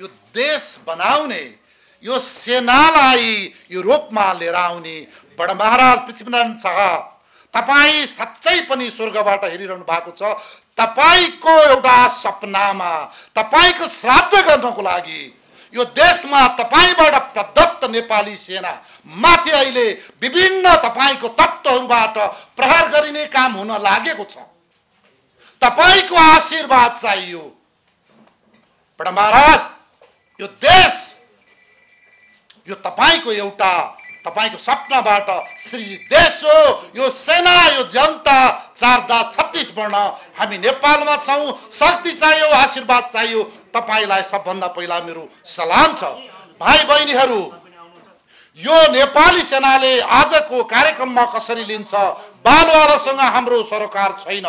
यो देश बनाउने यो सेनालाई यो रूपमा लिएर आउने बड महाराज पृथ्वीनारायण शाह तपाईँ साँच्चै पनि स्वर्गबाट हेरिरहनु भएको छ तपाईँको एउटा सपनामा तपाईँको श्राद्ध गर्नको लागि यो देशमा तपाईँबाट प्रदत्त नेपाली सेना माथि अहिले विभिन्न तपाईँको तत्त्वहरूबाट प्रहार गरिने काम हुन लागेको छ तपाईँको आशीर्वाद चाहियो महाराज यो देश यो तपाईँको एउटा तपाईँको सपनाबाट श्री देश हो यो सेना यो जनता चार दा छत्तिस वर्ण हामी नेपालमा छौँ शक्ति चाहियो आशीर्वाद चाहियो तपाईँलाई सबभन्दा पहिला मेरो सलाम छ भाइ बहिनीहरू यो नेपाली सेनाले आजको कार्यक्रममा कसरी लिन्छ बालवालासँग हाम्रो सरोकार छैन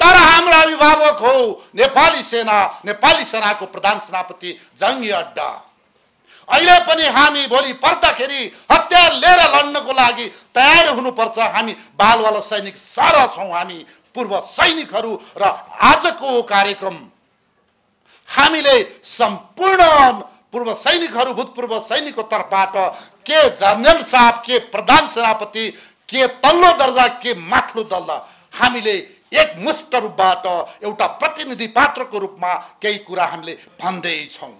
तर हाम्रो अभिभावक हो नेपाली सेना नेपाली सेनाको प्रधान सेनापति जङ्गी अड्डा अहिले पनि हामी भोलि पर्दाखेरि हतियार लिएर लड्नको लागि तयार हुनुपर्छ हामी बालवाला सैनिक सारा छौँ हामी पूर्व सैनिकहरू र आजको कार्यक्रम हामीले सम्पूर्ण पूर्व सैनिकहरू भूतपूर्व सैनिकको तर्फबाट के जनरल साहब के प्रधान सेनापति के तल्लो दर्जा के माथिल्लो दल्ला हामीले एकमुष्ट रूपबाट एउटा प्रतिनिधि पात्रको रूपमा केही कुरा हामीले भन्दैछौँ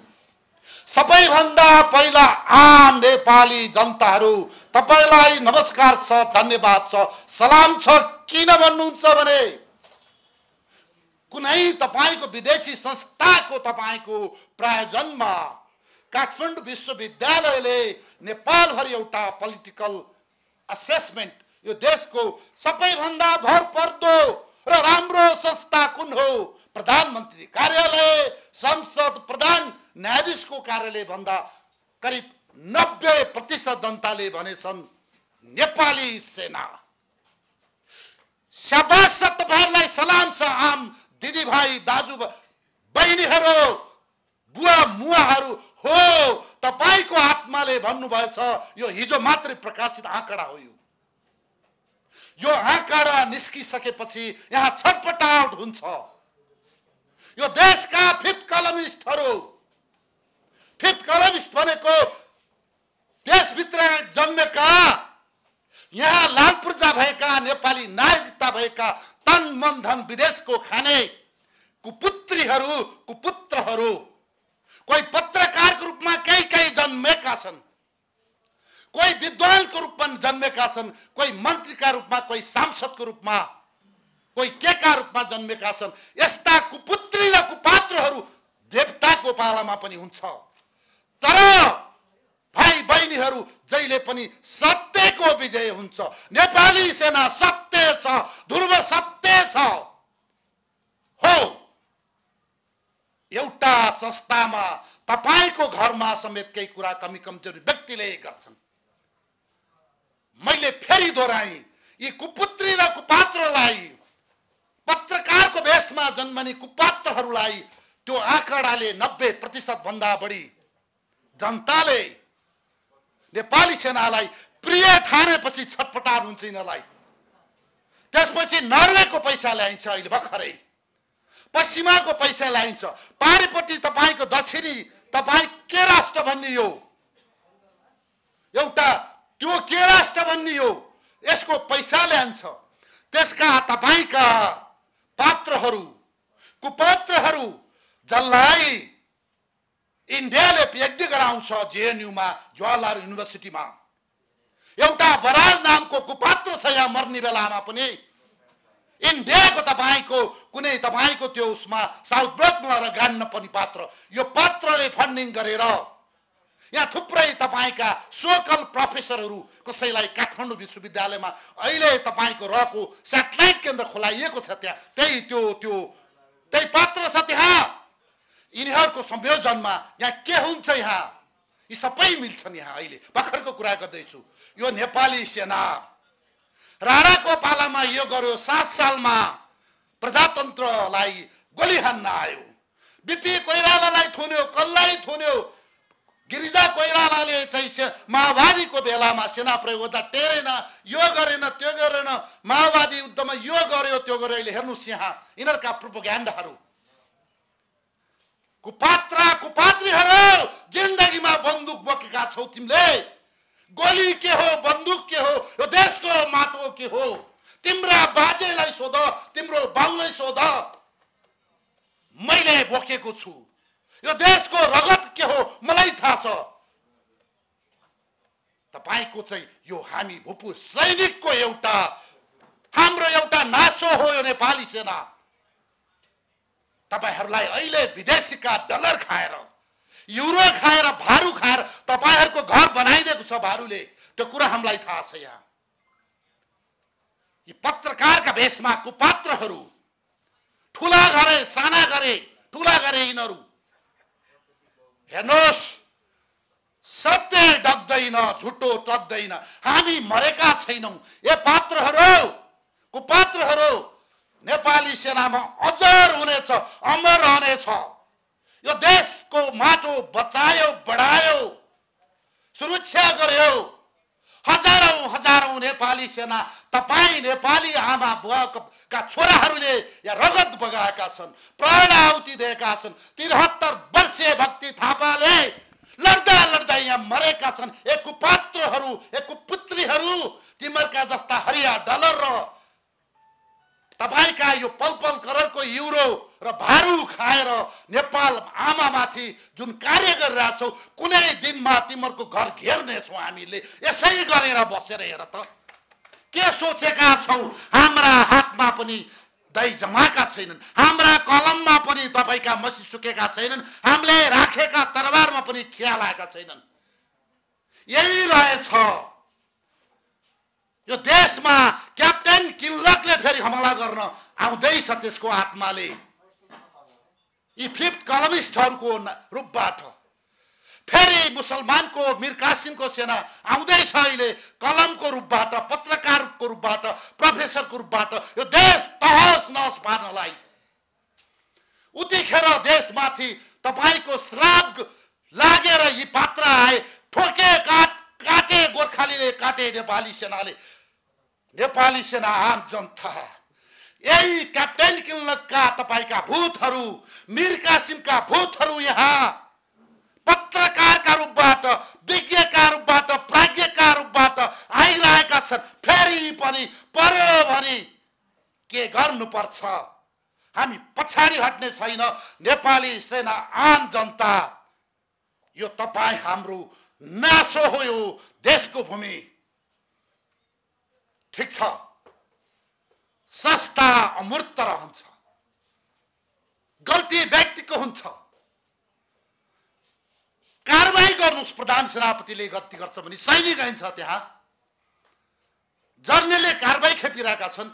सबैभन्दा पहिला आम नेपाली जनताहरू तपाईँलाई नमस्कार छ धन्यवाद छ सलाम छ किन भन्नुहुन्छ भने कुनै तपाईँको विदेशी संस्थाको तपाईँको प्रायोजनमा काठमाडौँ विश्वविद्यालयले नेपालभरि एउटा पोलिटिकल असेसमेन्ट यो देशको सबैभन्दा भर पर्दो र राम्रो संस्था कुन हो प्रधानमन्त्री कार्यालय संसद प्रधान न्यायाधीशको कार्यालय भन्दा करिब नब्बे प्रतिशत जनताले भनेछन् नेपाली सेना स्याबास तपाईँहरूलाई सलाम छ आम दिदीभाइ दाजु बहिनीहरू बुवा मुवाहरू हो तपाईँको आत्माले भन्नुभएछ यो हिजो मात्रै प्रकाशित आँकडा हो यो यो आँकडा निस्किसकेपछि यहाँ आउट हुन्छ यो देशका फिफ्थ कलमिस्टहरू फिफ्थ कलमिस्ट भनेको देशभित्र जन्मेका यहाँ लाल पूर्जा भएका नेपाली नागरिकता भएका तन मन धन विदेशको खाने कुपुत्रीहरू कुपुत्रहरू कोही पत्रकारको रूपमा केही केही जन्मेका छन् कोही विद्वानको रूपमा जन्मेका छन् कोही मन्त्रीका रूपमा कोही सांसदको रूपमा कोही के का रूपमा जन्मेका छन् यस्ता कुपुत्री र कुपात्रहरू देवताको पालामा पनि हुन्छ तर भाइ बहिनीहरू जहिले पनि सत्यको विजय हुन्छ नेपाली सेना सत्य छ ध्रुव सत्य छ हो एउटा संस्थामा तपाईँको घरमा समेत केही कुरा कमी कमजोरी व्यक्तिले गर्छन् मैले फेरि दोहोऱ्याएँ यी कुपुत्री र कुपात्रलाई पत्रकारको भेषमा जन्मने कुपात्रहरूलाई त्यो आँकडाले नब्बे भन्दा बढी जनताले नेपाली सेनालाई प्रिय ठानेपछि छटपटार हुन्छ यिनीहरूलाई त्यसपछि नर्वेको पैसा ल्याइन्छ अहिले भर्खरै पश्चिमाको पैसा ल्याइन्छ पारिपट्टि तपाईँको दक्षिणी तपाईँ के राष्ट्र भन्ने यो एउटा त्यो के राष्ट्र हो यसको पैसा ल्यान्छ त्यसका तपाईँका पात्रहरू कुपात्रहरू जसलाई इन्डियाले पिएचडी गराउँछ जेएनयुमा जवाहरलाल युनिभर्सिटीमा एउटा बराज नामको कुपात्र छ यहाँ मर्ने बेलामा पनि इन्डियाको तपाईँको कुनै तपाईँको त्यो उसमा साउथ ब्लकमा गान्न पनि पात्र यो पात्रले फन्डिङ गरेर यहाँ थुप्रै तपाईँका सोकल प्रोफेसरहरू कसैलाई काठमाडौँ विश्वविद्यालयमा अहिले तपाईँको रहेको सेटेलाइट केन्द्र खोलाइएको छ त्यहाँ त्यही त्यो त्यो त्यही पात्र छ त्यहाँ यिनीहरूको संयोजनमा यहाँ के हुन्छ यहाँ यी सबै मिल्छन् यहाँ अहिले भर्खरको कुरा गर्दैछु यो नेपाली सेना राणाको पालामा यो गर्यो सात सालमा प्रजातन्त्रलाई गोली हान्न आयो बिपी कोइरालालाई थुन्यो कसलाई थुन्यो गिरिजा कोइरालाले चाहिँ माओवादीको बेलामा सेना प्रयोग गर्दा टेरेन यो गरेन त्यो गरेन माओवादी युद्धमा यो गर्यो त्यो गर्यो अहिले हेर्नुहोस् यहाँ यिनीहरूका प्रोपोग्यान्डाहरू कुपात्रा कुपात्रीहरू जिन्दगीमा बन्दुक बोकेका छौ तिमीले गोली के हो बन्दुक के हो यो देशको माटो के हो तिम्रा बाजेलाई सोध तिम्रो बाउलाई सोध मैले बोकेको छु यो देशको रगत के हो मलाई थाहा छ तपाईँको चाहिँ यो हामी भूपू सैनिकको एउटा हाम्रो एउटा नासो हो यो नेपाली सेना तपाईँहरूलाई अहिले विदेशीका डलर खाएर युरो खाएर भारू खाएर तपाईँहरूको घर बनाइदिएको छ भारूले त्यो कुरा हामीलाई थाहा छ यहाँ यी पत्रकारका भेषमा कुपात्रहरू ठुला गरे साना गरे ठुला गरे यिनीहरू हेर्नुहोस् सत्य डक्दैन झुटो टक्दैन हामी मरेका छैनौँ ए पात्रहरू कुपात्रहरू नेपाली सेनामा अजर हुनेछ अमर रहनेछ यो देशको माटो बचायो बढायो सुरक्षा गर्यो हजारौँ हजारौँ नेपाली सेना तपाईँ नेपाली आमा बुवाका छोराहरूले या रगत बगाएका छन् प्राण आहुति दिएका छन् त्रिहत्तर वर्षीय भक्ति थापाले लड्दा लड्दा यहाँ मरेका छन् एक कुपात्रहरू एक कुपुत्रीहरू तिमीहरूका जस्ता हरिया डलर र तपाईँका यो पल पल कलरको युरो र भारु खाएर नेपाल आमा माथि जुन कार्य गरिरहेछौ कुनै दिनमा तिमीहरूको घर घेर्नेछौ हामीले यसै गरेर बसेर हेर त के सोचेका छौँ हाम्रा हातमा पनि दही जमाएका छैनन् हाम्रा कलममा पनि तपाईँका मसी सुकेका छैनन् हामीले राखेका तरबारमा पनि खिया लागेका छैनन् यही रहेछ यो देशमा क्याप्टेन किल्लकले फेरि हमला गर्न आउँदैछ त्यसको आत्माले यी फिफ्थ कलमिस्टहरूको रूपबाट फेरि मुसलमानको मिर कासिमको सेना आउँदैछ अहिले कलमको रूपबाट पत्रकारको रूपबाट प्रोफेसरको रूपबाट यो देश तहस नहस पार्नलाई उतिखेर देशमाथि तपाईँको श्राप लागेर यी पात्र आए ठोके काट काटे गोर्खालीले काटे नेपाली सेनाले नेपाली सेना आम जनता यही क्याप्टेन किल्लकका तपाईँका भूतहरू मिर कासिमका भूतहरू यहाँ पत्रकारका रूपबाट विज्ञका रूपबाट प्राज्ञका रूपबाट आइरहेका छन् फेरि पनि पर्यो भने के गर्नुपर्छ हामी पछाडि हट्ने छैन नेपाली सेना आम जनता यो तपाईँ हाम्रो नासो हो यो देशको भूमि ठिक छ सस्ता अमूर्त रहन्छ गल्ती व्यक्तिको हुन्छ कारवाही गर्नुहोस् प्रधान सेनापतिले गल्ती गर्छ भने सैनिक आइन्छ त्यहाँ जर्नेले कारवाही खेपिरहेका छन्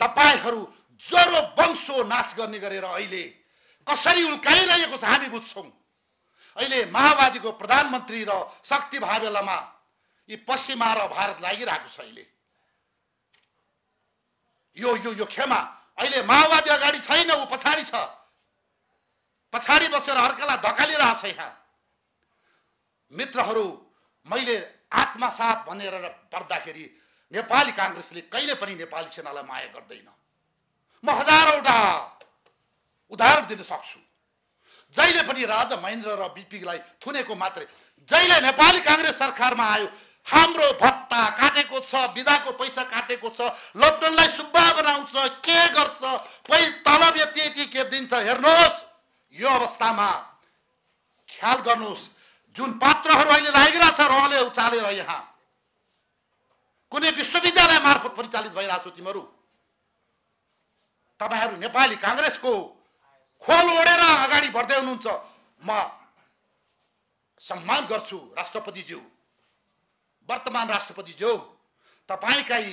तपाईँहरू ज्वरो वंशो नाश गर्ने गरेर अहिले कसरी उल्काइरहेको छ हामी बुझ्छौँ अहिले माओवादीको प्रधानमन्त्री र शक्ति भावेलामा यी पश्चिमा र भारत लागिरहेको छ अहिले यो यो यो खेमा अहिले माओवादी अगाडि छैन ऊ पछाडि छ पछाडि बसेर अर्कालाई धकालिरहेको छ यहाँ मित्रहरू मैले आत्मसात भनेर पर्दाखेरि नेपाली काङ्ग्रेसले कहिले पनि नेपाली सेनालाई माया गर्दैन म हजारौँटा उदाहरण दिन सक्छु जहिले पनि राजा महेन्द्र र बिपीलाई थुनेको मात्रै जहिले नेपाली काङ्ग्रेस सरकारमा आयो हाम्रो भत्ता काटेको छ विधाको पैसा काटेको छ लकडाउनलाई सुब्बा बनाउँछ के गर्छ पै तलब यति यति के दिन्छ हेर्नुहोस् यो अवस्थामा ख्याल गर्नुहोस् जुन पात्रहरू अहिले लागिरहेछ रहले उचालेर यहाँ कुनै विश्वविद्यालय मार्फत परिचालित भइरहेको तिमीहरू तपाईँहरू नेपाली काङ्ग्रेसको खोल ओढेर अगाडि बढ्दै हुनुहुन्छ म सम्मान गर्छु राष्ट्रपतिज्यू वर्तमान राष्ट्रपतिज्यू तपाईँकै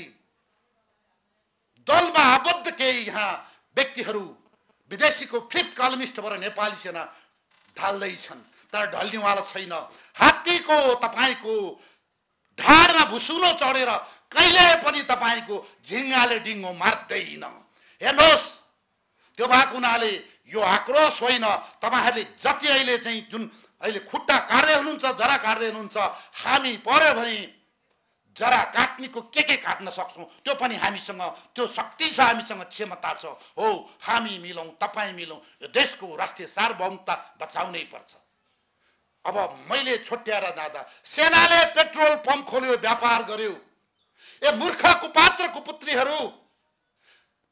दलमा आबद्ध केही यहाँ व्यक्तिहरू विदेशीको फिफ्थ कलमिस्टबाट नेपाली सेना ढाल्दैछन् तर ढल्नेवाला छैन हात्तीको तपाईँको ढाडमा भुसुलो चढेर कहिले पनि तपाईँको झिङ्गाले डिङ्गो मार्दैन हेर्नुहोस् त्यो भएको हुनाले यो आक्रोश होइन तपाईँहरूले जति अहिले चाहिँ जुन अहिले खुट्टा काट्दै हुनुहुन्छ जरा काट्दै हुनुहुन्छ हामी पऱ्यो भने जरा काट्नेको के के काट्न सक्छौँ त्यो पनि हामीसँग त्यो शक्ति छ हामीसँग क्षमता छ हो हामी मिलौँ तपाईँ मिलौँ यो देशको राष्ट्रिय सार्वभौमता बचाउनै पर्छ अब मैले छोट्याएर जाँदा सेनाले पेट्रोल पम्प खोल्यो व्यापार गर्यो ए मूर्ख कुपात्र कुपुत्रीहरू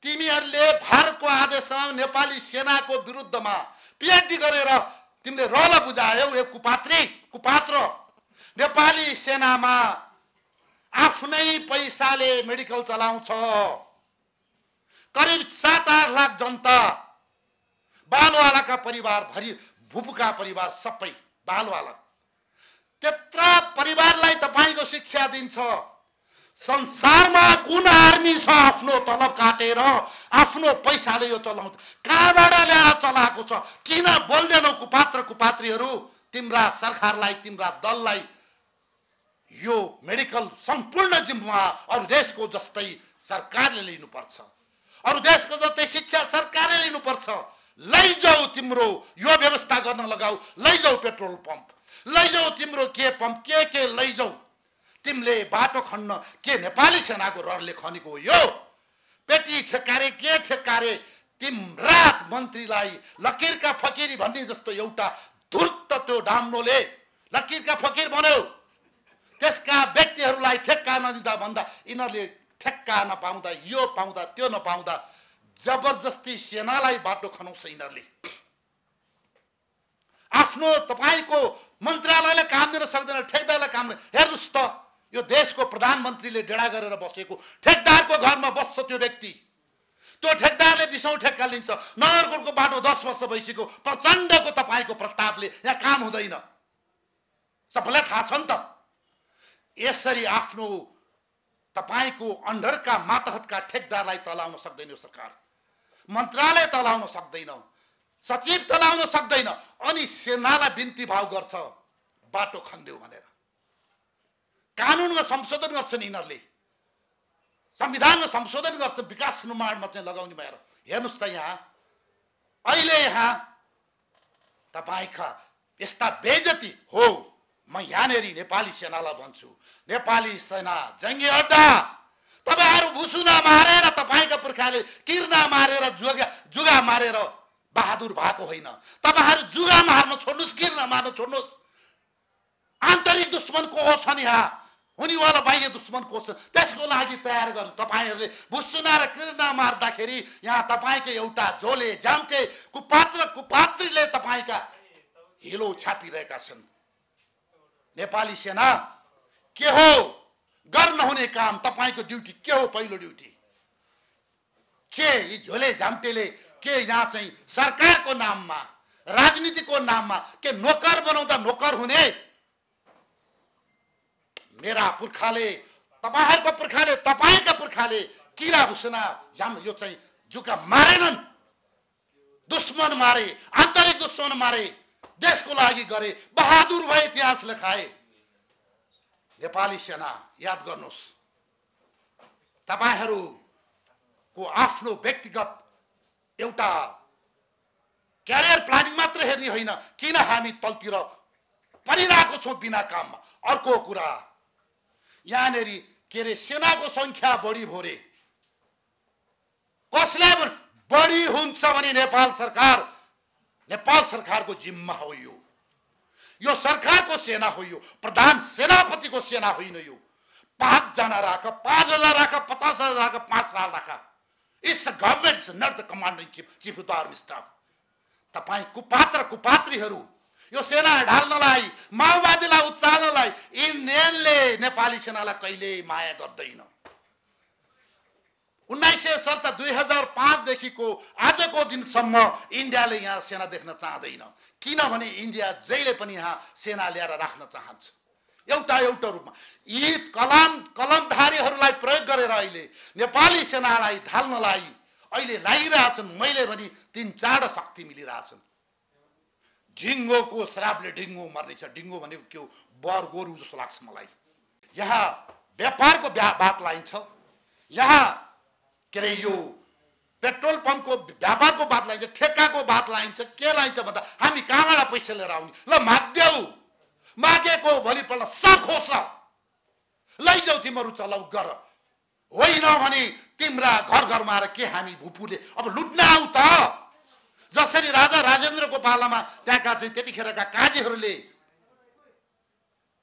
तिमीहरूले भारतको आदेशमा नेपाली सेनाको विरुद्धमा पिएचडी गरेर तिमीले रल बुझायौ ए कुपात्री कुपात्र नेपाली सेनामा आफ्नै पैसाले मेडिकल चलाउँछ करिब सात आठ लाख जनता बालवालाका परिवार भरि भुपुका परिवार सबै बालवाला त्यत्र परिवारलाई तपाईँको शिक्षा दिन्छ संसारमा कुन आर्मी छ आफ्नो तलब काटेर आफ्नो पैसाले यो चलाउँछ कहाँबाट ल्याएर चलाएको छ किन बोल्दैनौ कुपात्र कुपात्रीहरू तिम्रा सरकारलाई तिम्रा दललाई यो मेडिकल सम्पूर्ण जिम्मा अरू देशको जस्तै सरकारले लिनुपर्छ अरू देशको जस्तै शिक्षा सरकारले लिनुपर्छ लैजाऊ तिम्रो यो व्यवस्था गर्न लगाऊ लैजाऊ पेट्रोल पम्प लैजाऊ तिम्रो के पम्प के के लैजाऊ तिमीले बाटो खन्न के नेपाली सेनाको रहरले खनेको हो यो पेटी छेकारे के छेकारे तिम्रा मन्त्रीलाई लकिरका फकिरी भन्ने जस्तो एउटा धुर्त त्यो डाम्नोले लकिरका फकिर भन्यो त्यसका व्यक्तिहरूलाई ठेक्का नदिँदा भन्दा यिनीहरूले ठेक्का नपाउँदा यो पाउँदा त्यो नपाउँदा जबरजस्ती सेनालाई बाटो खनाउँछ यिनीहरूले आफ्नो तपाईँको मन्त्रालयलाई काम दिन सक्दैन ठेकदारलाई काम हेर्नुहोस् त यो देशको प्रधानमन्त्रीले डेडा गरेर बसेको ठेकदारको घरमा बस्छ त्यो व्यक्ति त्यो ठेकदारले बिसौँ ठेक्का लिन्छ नगरकोटको बाटो दस वर्ष भइसक्यो प्रचण्डको तपाईँको प्रस्तावले यहाँ काम हुँदैन सबैलाई थाहा छ नि त यसरी आफ्नो तपाईँको अन्डरका मातहतका ठेकदारलाई तलाउन सक्दैन यो सरकार मन्त्रालय तलाउन सक्दैन सचिव तलाउन सक्दैन अनि सेनालाई बिन्ती भाव गर्छ बाटो खनिदेऊ भनेर कानुनमा संशोधन गर्छन् यिनीहरूले संविधानमा संशोधन गर्छ विकास निर्माणमा चाहिँ लगाउने भएर हेर्नुहोस् त यहाँ अहिले यहाँ तपाईँका यस्ता बेजती हो म यहाँनेरि नेपाली सेनालाई भन्छु नेपाली सेना जङ्गी अड्डा तपाईँहरू भुसुना मारेर तपाईँका पुर्खाले किर्ना मारेर जुगा जुगा मारेर बहादुर भएको होइन तपाईँहरू जुगा मार्न छोड्नुहोस् किर्ना मार्न छोड्नुहोस् आन्तरिक दुश्मन को छ नि यहाँ हुनेवाला बाह्य दुश्मन को छ त्यसको लागि तयार गर्नु तपाईँहरूले भुसुना र किर्ना मार्दाखेरि यहाँ तपाईँको एउटा झोले जाम्के कुपात्र कुपात्रीले तपाईँका हिलो छापिरहेका छन् नेपाली सेना के हो गर्न हुने काम तपाईँको ड्युटी के हो पहिलो ड्युटी के यी झोले झाम्तेले के यहाँ चाहिँ सरकारको नाममा राजनीतिको नाममा के नोकर बनाउँदा नोकर हुने मेरा पुर्खाले तपाईँहरूको पुर्खाले तपाईँका पुर्खाले किरा भुसना जाम यो चाहिँ जुका मारेनन् दुश्मन मारे आन्तरिक दुश्मन मारे देशको लागि गरे बहादुर भए इतिहास लेखाए नेपाली सेना याद गर्नुहोस् तपाईँहरूको आफ्नो व्यक्तिगत एउटा क्यारियर प्लानिङ मात्र हेर्ने होइन किन हामी तलतिर परिरहेको छौँ बिना काममा अर्को कुरा यहाँनिर के अरे सेनाको सङ्ख्या बढी भोरे कसले बढी हुन्छ भने नेपाल सरकार नेपाल सरकारको जिम्मा हो यो यो सरकारको सेना हो यो प्रधान सेनापतिको सेना होइन यो पाँचजना राख पाँच हजार राख पचास हजार राख पाँच लाख राख it's government is not the commanding chief chief of the army staff तपाईँ कुपात्र कुपात्रीहरू यो सेना ढाल्नलाई माओवादीलाई उचाल्नलाई इन्डियनले नेपाली सेनालाई कहिल्यै माया गर्दैन उन्नाइस सय सत्र दुई हजार पाँचदेखिको आजको दिनसम्म इन्डियाले यहाँ सेना देख्न चाहँदैन किनभने इन्डिया जहिले पनि यहाँ सेना ल्याएर राख्न चाहन्छ एउटा एउटा रूपमा यी कलाम कलमधारीहरूलाई प्रयोग गरेर अहिले नेपाली सेनालाई ढाल्नलाई अहिले लागिरहेछन् मैले भने तिन चारवटा शक्ति मिलिरहेछन् ढिङ्गोको श्रापले ढिङ्गो मर्नेछ ढिङ्गो भनेको के हो बर गोरु जस्तो लाग्छ मलाई यहाँ व्यापारको ब्या बात लाइन्छ यहाँ के अरे यो पेट्रोल पम्पको व्यापारको बात लाइन्छ ठेक्काको बात लाइन्छ के लाइन्छ भन्दा हामी कहाँबाट पैसा लिएर आउने ल माग्देऊ मागेको भोलिपल्ट साखो छ लैजाऊ तिमीहरू चलाउ गर होइन भने तिम्रा घर घरमा आएर के हामी भुपुले अब लुट्न आऊ त जसरी राजा राजेन्द्रको पालामा त्यहाँका चाहिँ त्यतिखेरका काजीहरूले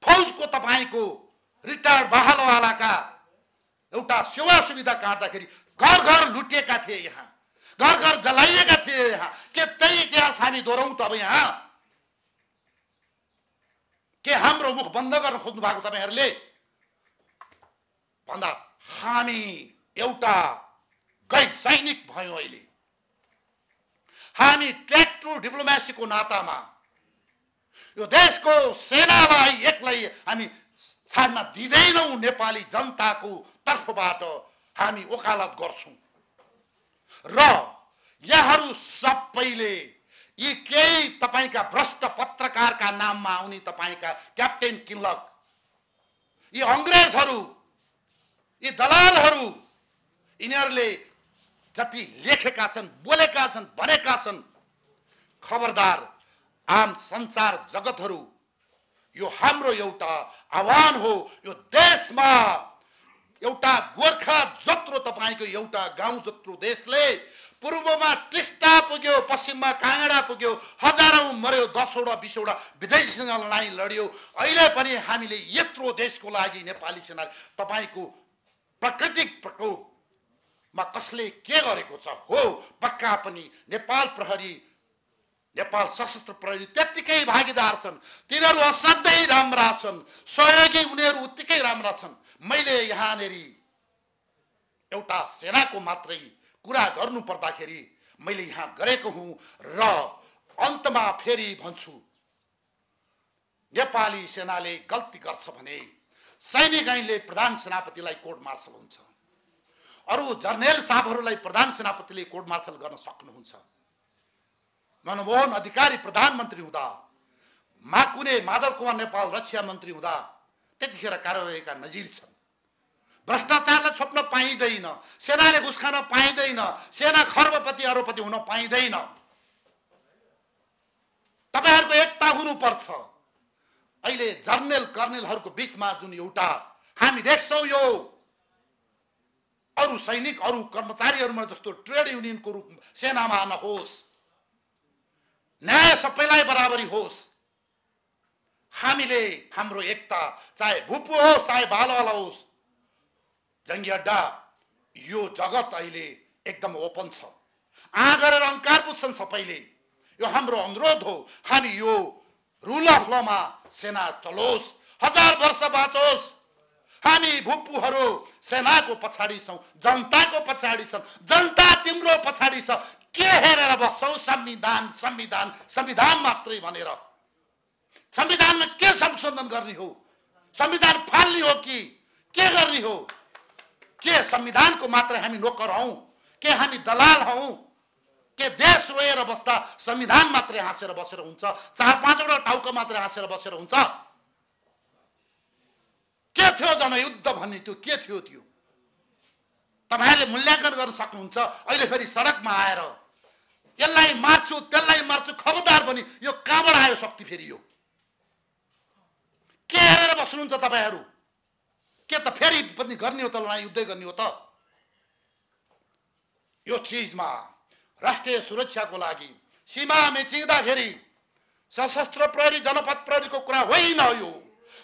फौजको तपाईँको रिटायर्ड बहालवालाका एउटा सेवा सुविधा काट्दाखेरि घर घर लुटिएका थिए यहाँ घर घर जलाइएका थिए यहाँ के त्यही इतिहास हामी दोहोऱ्यौँ त यहाँ के हाम्रो मुख बन्द गर्न खोज्नु भएको तपाईँहरूले भन्दा हामी एउटा गैर सैनिक भयौँ अहिले हामी ट्रेक टु डिप्लोमेसीको नातामा यो देशको सेनालाई एक्लै हामी छाड्न दिँदैनौँ नेपाली जनताको तर्फबाट हामी ओकालत गर्छौँ र यहाँहरू सबैले यी केही तपाईँका भ्रष्ट पत्रकारका नाममा आउने तपाईँका क्याप्टेन किन्लक यी अङ्ग्रेजहरू यी दलालहरू यिनीहरूले जति लेखेका छन् बोलेका छन् भनेका छन् खबरदार आम संसार जगतहरू यो हाम्रो एउटा आह्वान हो यो देशमा एउटा गोर्खा जत्रो तपाईँको एउटा गाउँ जत्रो देशले पूर्वमा टिस्टा पुग्यो पश्चिममा काँगडा पुग्यो हजारौँ मर्यो दसवटा बिसवटा विदेशीसँग लडाइँ लड्यो अहिले पनि हामीले यत्रो देशको लागि नेपाली सेना तपाईँको प्राकृतिक प्रकोपमा कसले के गरेको छ हो पक्का पनि नेपाल प्रहरी नेपाल सशस्त्र प्रहरी त्यत्तिकै भागीदार छन् तिनीहरू असाध्यै राम्रा छन् सहयोगी उनीहरू उत्तिकै राम्रा छन् मैले यहाँनेरि एउटा सेनाको मात्रै कुरा गर्नु पर्दाखेरि मैले यहाँ गरेको हुँ र अन्तमा फेरि भन्छु नेपाली सेनाले गल्ती गर्छ भने सैनिक ऐनले प्रधान सेनापतिलाई कोर्ट मार्सल हुन्छ अरू जर्नेल साहबहरूलाई प्रधान सेनापतिले कोर्ट मार्सल गर्न सक्नुहुन्छ मनमोहन अधिकारी प्रधानमन्त्री हुँदा माकुने माधव कुमार नेपाल रक्षा मन्त्री हुँदा त्यतिखेर कारवाहीका नजिर छन् भ्रष्टाचारलाई छोप्न पाइँदैन सेनाले घुस खान पाइँदैन सेना खर्बपति अरबपति हुन पाइँदैन तपाईँहरूको एकता हुनुपर्छ अहिले जर्नेल कर्नेलहरूको बिचमा जुन एउटा हामी देख्छौँ यो अरू सैनिक अरू कर्मचारीहरूमा जस्तो ट्रेड युनियनको रूपमा सेनामा नहोस् न्याय सबैलाई बराबरी होस् हामीले हाम्रो एकता चाहे भुपु होस् चाहे बालवाला होस् जङ्गी अड्डा यो जगत अहिले एकदम ओपन छ आ गरेर अङ्कार पुज्छन् सबैले यो हाम्रो अनुरोध हो हामी यो रुल अफ लमा सेना चलोस् हजार वर्ष बाँचोस् हामी भुपूहरू सेनाको पछाडि छौँ जनताको पछाडि छौँ जनता तिम्रो पछाडि छ के हेरेर बस्छौ संविधान संविधान संविधान मात्रै भनेर संविधानमा के संशोधन गर्ने हो संविधान फाल्ने हो कि के गर्ने हो के संविधानको मात्रै हामी नोकर हौ के हामी दलाल हौ के देश रोएर बस्दा संविधान मात्रै हाँसेर बसेर हुन्छ चार पाँचवटा टाउको मात्रै हाँसेर बसेर हुन्छ के थियो जनयुद्ध भन्ने त्यो के थियो त्यो तपाईँहरूले मूल्याङ्कन गर्न सक्नुहुन्छ अहिले फेरि सडकमा आएर यसलाई मार्छु त्यसलाई मार्छु खबरदार पनि यो कहाँबाट आयो शक्ति फेरि यो के हेरेर बस्नुहुन्छ तपाईँहरू के त फेरि पनि गर्ने हो त लडाइँ युद्धै गर्ने हो त यो चिजमा राष्ट्रिय सुरक्षाको लागि सीमा मेचिँदाखेरि सशस्त्र प्रहरी जनपद प्रहरीको कुरा होइन यो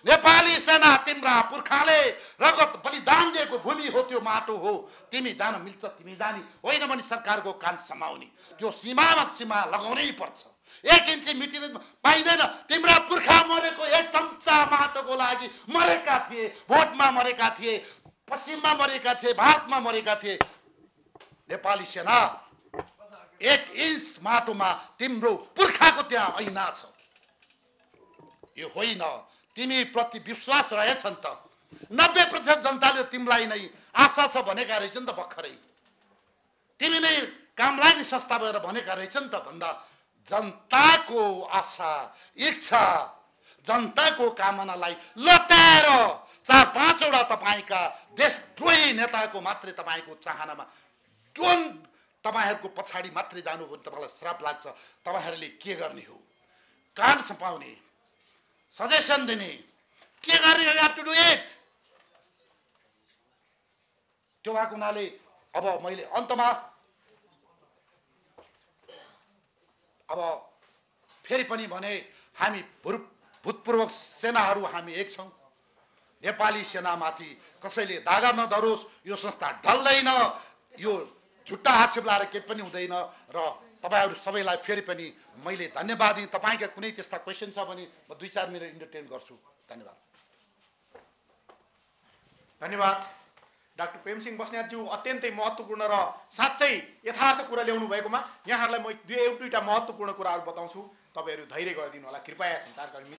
नेपाली सेना तिम्रा पुर्खाले रगत बलिदान दिएको भूमि हो त्यो माटो हो तिमी जान मिल्छ तिमी जाने होइन भने सरकारको कान समाउने त्यो सीमामा सीमा लगाउनै पर्छ एक इन्ची मिटिन पाइँदैन तिम्रा पुर्खा मरेको एक चम्चा माटोको लागि मरेका थिए भोटमा मरेका थिए पश्चिममा मरेका थिए भारतमा मरेका थिए नेपाली सेना एक इन्च माटोमा तिम्रो पुर्खाको त्यहाँ ऐना छ यो होइन तिमीप्रति विश्वास रहेछन् त नब्बे प्रतिशत जनताले तिमीलाई नै आशा छ भनेका रहेछन् त भर्खरै तिमी नै काम लाग्ने संस्था भएर भनेका रहेछन् त भन्दा जनताको आशा इच्छा जनताको कामनालाई लताएर चार पाँचवटा तपाईँका देशद्रोही नेताको मात्रै तपाईँको चाहनामा जुन तपाईँहरूको पछाडि मात्रै जानुभयो भने तपाईँलाई श्राप लाग्छ तपाईँहरूले के गर्ने हो कान सपाउने सजेसन दिने के गर्ने हेभ टु डु इट त्यो भएको हुनाले अब मैले अन्तमा अब फेरि पनि भने हामी भूर भूतपूर्वक सेनाहरू हामी एक छौँ नेपाली सेनामाथि कसैले दागा नधरोस् यो संस्था ढल्दैन यो झुट्टा आक्षेप लाएर केही पनि हुँदैन र तपाईँहरू सबैलाई फेरि पनि मैले धन्यवाद दिएँ तपाईँका कुनै त्यस्ता क्वेसन छ भने म दुई चार मिनट इन्टरटेन गर्छु धन्यवाद धन्यवाद डाक्टर प्रेमसिंह बस्नेतज्यू अत्यन्तै महत्त्वपूर्ण र साँच्चै यथार्थ कुरा ल्याउनु भएकोमा यहाँहरूलाई म दुई एउटा महत्त्वपूर्ण कुराहरू बताउँछु तपाईँहरू धैर्य गरिदिनु होला कृपया संसारकर्मी